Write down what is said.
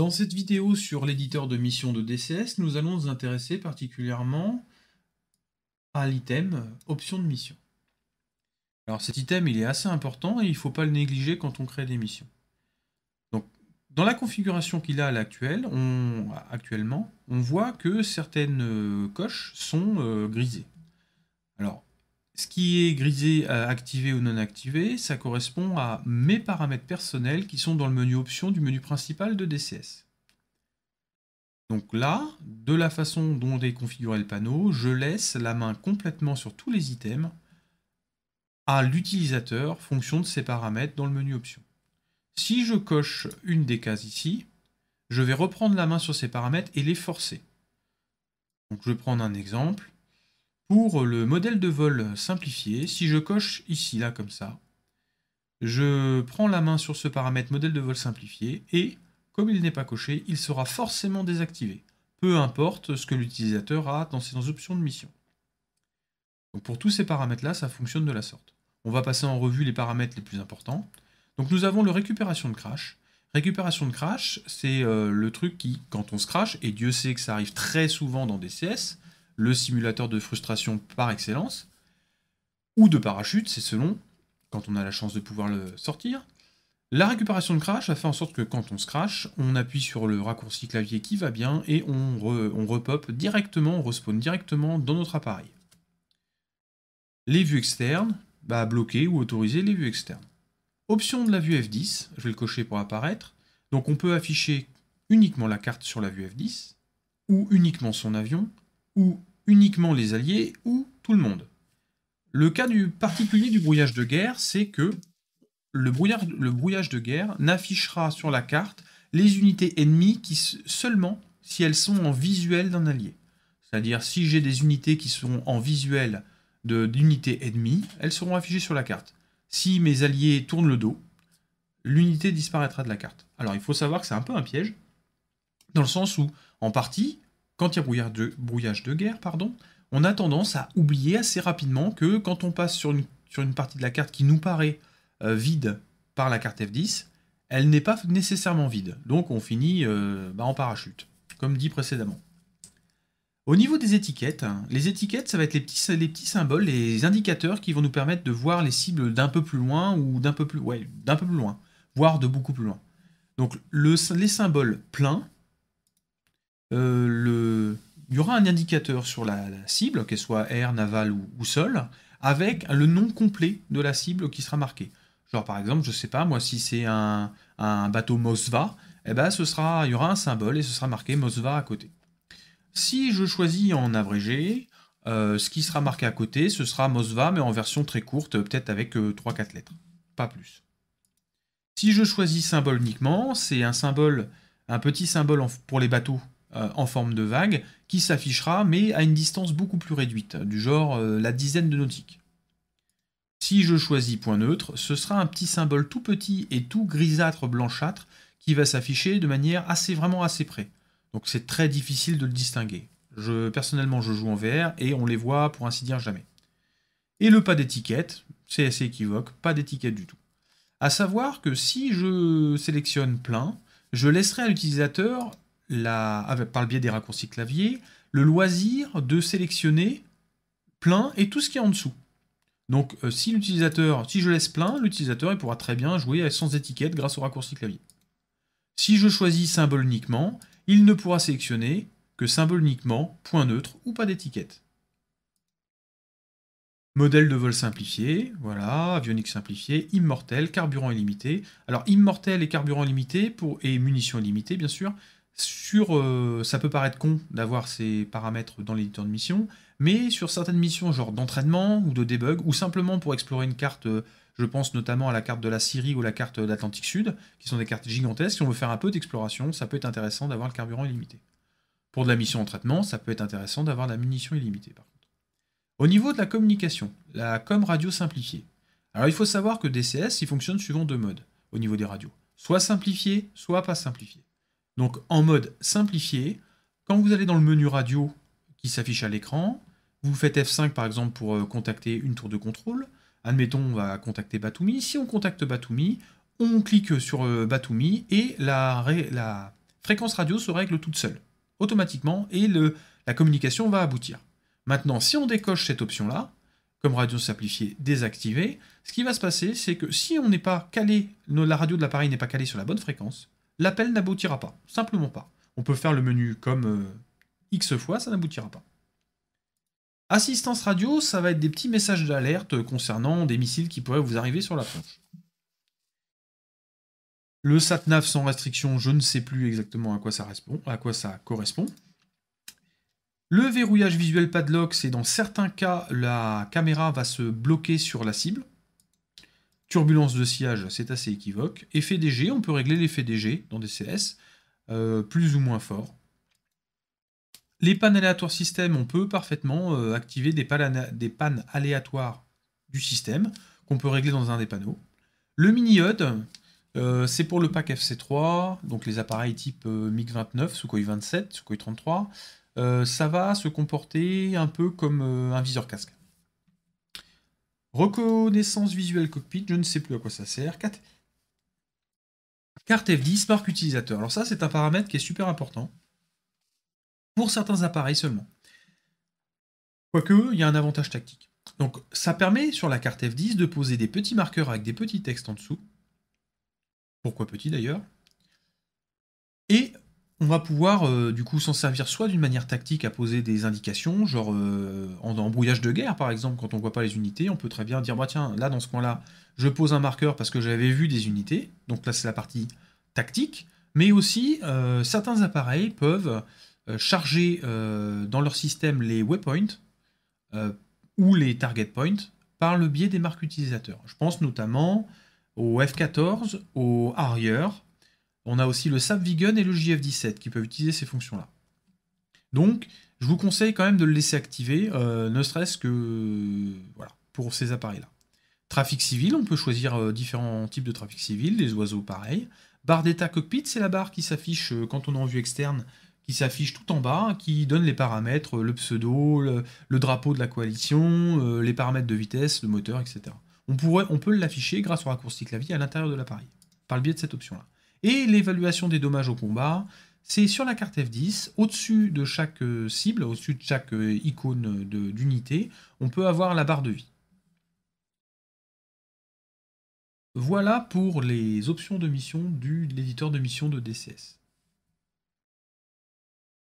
Dans cette vidéo sur l'éditeur de mission de DCS, nous allons nous intéresser particulièrement à l'item option de mission. Alors cet item il est assez important et il ne faut pas le négliger quand on crée des missions. Donc dans la configuration qu'il a à l'actuel, on, actuellement, on voit que certaines euh, coches sont euh, grisées. Alors ce qui est grisé euh, activé ou non activé, ça correspond à mes paramètres personnels qui sont dans le menu options du menu principal de DCS. Donc là, de la façon dont est configuré le panneau, je laisse la main complètement sur tous les items à l'utilisateur fonction de ses paramètres dans le menu options. Si je coche une des cases ici, je vais reprendre la main sur ces paramètres et les forcer. Donc je vais prendre un exemple. Pour le modèle de vol simplifié, si je coche ici, là, comme ça, je prends la main sur ce paramètre modèle de vol simplifié et, comme il n'est pas coché, il sera forcément désactivé, peu importe ce que l'utilisateur a dans ses options de mission. Donc pour tous ces paramètres-là, ça fonctionne de la sorte. On va passer en revue les paramètres les plus importants. Donc nous avons le récupération de crash. Récupération de crash, c'est euh, le truc qui, quand on se crash, et Dieu sait que ça arrive très souvent dans DCS, le simulateur de frustration par excellence, ou de parachute, c'est selon, quand on a la chance de pouvoir le sortir. La récupération de crash a fait en sorte que quand on se crash, on appuie sur le raccourci clavier qui va bien et on, repop directement, on respawn directement dans notre appareil. Les vues externes, bah, bloquer ou autoriser les vues externes. Option de la vue F10, je vais le cocher pour apparaître. Donc on peut afficher uniquement la carte sur la vue F10, ou uniquement son avion, ou uniquement les alliés ou tout le monde. Le cas du particulier du brouillage de guerre, c'est que le, brouillage de guerre n'affichera sur la carte les unités ennemies qui, seulement si elles sont en visuel d'un allié. C'est-à-dire si j'ai des unités qui sont en visuel d'unités ennemies, elles seront affichées sur la carte. Si mes alliés tournent le dos, l'unité disparaîtra de la carte. Alors il faut savoir que c'est un peu un piège, dans le sens où, en partie, quand il y a brouillage de, brouillage de guerre, pardon, on a tendance à oublier assez rapidement que quand on passe sur une, sur une partie de la carte qui nous paraît euh, vide par la carte F10, elle n'est pas nécessairement vide. Donc on finit euh, bah, en parachute, comme dit précédemment. Au niveau des étiquettes, les étiquettes, ça va être les petits, les petits symboles, les indicateurs qui vont nous permettre de voir les cibles d'un peu plus loin ou d'un peu plus, ouais, d'un peu plus loin, voire de beaucoup plus loin. Donc le, les symboles pleins, euh, le... il y aura un indicateur sur la, cible, qu'elle soit air, Naval ou, sol, avec le nom complet de la cible qui sera marqué. Genre par exemple, je ne sais pas, moi si c'est un, bateau Mosva, eh ben ce sera, il y aura un symbole et ce sera marqué Mosva à côté. Si je choisis en abrégé, euh, ce qui sera marqué à côté, ce sera Mosva, mais en version très courte, peut-être avec 3-4 euh, lettres, pas plus. Si je choisis symbole uniquement, c'est un symbole, un petit symbole pour les bateaux euh, en forme de vague qui s'affichera mais à une distance beaucoup plus réduite, du genre euh, la dizaine de nautiques. Si je choisis point neutre, ce sera un petit symbole tout petit et tout grisâtre blanchâtre qui va s'afficher de manière assez vraiment assez près. Donc c'est très difficile de le distinguer. Je, personnellement, je joue en VR et on les voit pour ainsi dire jamais. Et le pas d'étiquette, c'est assez équivoque, pas d'étiquette du tout. À savoir que si je sélectionne plein, je laisserai à l'utilisateur par le biais des raccourcis clavier, le loisir de sélectionner plein et tout ce qui est en dessous. Donc euh, si l'utilisateur, si je laisse plein, l'utilisateur pourra très bien jouer sans étiquette grâce au raccourci clavier. Si je choisis symboliquement, il ne pourra sélectionner que symboliquement, point neutre ou pas d'étiquette. Modèle de vol simplifié, voilà, avionique simplifié, immortel, carburant illimité. Alors immortel et carburant illimité pour, et munitions illimitées bien sûr, sur, euh, ça peut paraître con d'avoir ces paramètres dans l'éditeur de mission, mais sur certaines missions, genre d'entraînement ou de debug, ou simplement pour explorer une carte, euh, je pense notamment à la carte de la Syrie ou la carte d'Atlantique Sud, qui sont des cartes gigantesques, si on veut faire un peu d'exploration, ça peut être intéressant d'avoir le carburant illimité. Pour de la mission en traitement, ça peut être intéressant d'avoir la munition illimitée par contre. Au niveau de la communication, la com radio simplifiée. Alors il faut savoir que DCS, il fonctionne suivant deux modes au niveau des radios. Soit simplifié, soit pas simplifié. Donc en mode simplifié, quand vous allez dans le menu radio qui s'affiche à l'écran, vous faites F5 par exemple pour euh, contacter une tour de contrôle. Admettons, on va contacter Batumi. Si on contacte Batumi, on clique sur euh, Batumi et la, fréquence radio se règle toute seule, automatiquement, et la communication va aboutir. Maintenant, si on décoche cette option-là, comme radio simplifiée désactivée, ce qui va se passer, c'est que si on n'est pas calé, la radio de l'appareil n'est pas calée sur la bonne fréquence, l'appel n'aboutira pas. Simplement pas. On peut faire le menu comme euh, X fois, ça n'aboutira pas. Assistance radio, ça va être des petits messages d'alerte concernant des missiles qui pourraient vous arriver sur la planche. Le satnav sans restriction, je ne sais plus exactement à quoi ça, à quoi ça correspond. Le verrouillage visuel padlock, c'est dans certains cas, la caméra va se bloquer sur la cible. Turbulence de sillage, c'est assez équivoque. Effet DG, on peut régler l'effet DG dans des CS, euh, plus ou moins fort. Les pannes aléatoires système, on peut parfaitement euh, activer des pannes, aléatoires du système, qu'on peut régler dans un des panneaux. Le mini-HUD, euh, c'est pour le pack FC3, donc les appareils type MiG-29, Sukhoi 27, Sukhoi 33. ça va se comporter un peu comme un viseur casque. Reconnaissance visuelle cockpit, je ne sais plus à quoi ça sert. Carte F10, marque utilisateur. Alors ça, c'est un paramètre qui est super important pour certains appareils seulement. Quoique, il y a un avantage tactique. Donc ça permet sur la carte F10 de poser des petits marqueurs avec des petits textes en dessous. Pourquoi petits d'ailleurs Et on va pouvoir euh, du coup s'en servir soit d'une manière tactique à poser des indications, genre euh, en, embrouillage de guerre par exemple, quand on voit pas les unités, on peut très bien dire bah tiens, là dans ce coin-là, je pose un marqueur parce que j'avais vu des unités, donc là c'est la partie tactique, mais aussi euh, certains appareils peuvent charger dans leur système les waypoints ou les target points par le biais des marques utilisateurs. Je pense notamment au F-14, au Harrier, on a aussi le SAP Vegan et le JF17 qui peuvent utiliser ces fonctions-là. Donc, je vous conseille quand même de le laisser activer, euh, ne serait-ce que voilà, pour ces appareils-là. Trafic civil, on peut choisir euh, différents types de trafic civil, les oiseaux pareil. Barre d'état cockpit, c'est la barre qui s'affiche euh, quand on est en vue externe, qui s'affiche tout en bas, qui donne les paramètres, le pseudo, le, drapeau de la coalition, les paramètres de vitesse, le moteur, etc. On, pourrait, on peut l'afficher grâce au raccourci clavier à l'intérieur de l'appareil, par le biais de cette option-là. Et l'évaluation des dommages au combat, c'est sur la carte F10, au-dessus de chaque euh, cible, au-dessus de chaque euh, icône d'unité, on peut avoir la barre de vie. Voilà pour les options de mission du, de l'éditeur de mission de DCS.